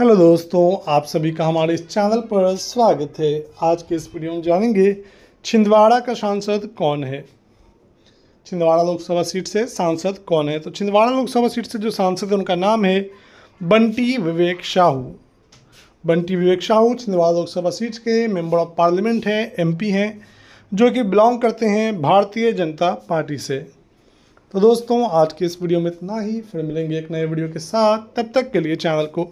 hello दोस्तों आप सभी का हमारे इस चैनल पर स्वागत है आज के इस वीडियो में जानेंगे छिंदवाड़ा का सांसद कौन है छिंदवाड़ा लोकसभा सीट से सांसद कौन है तो छिंदवाड़ा लोकसभा सीट से जो सांसद है उनका नाम है बंटी विवेक शाहू बंटी विवेक शाहू छिंदवाड़ा लोकसभा सीट के मेंबर ऑफ पार्लियामेंट हैं एम हैं जो कि बिलोंग करते हैं भारतीय जनता पार्टी से तो दोस्तों आज के इस वीडियो में इतना ही फिर मिलेंगे एक नए वीडियो के साथ तब तक के लिए चैनल को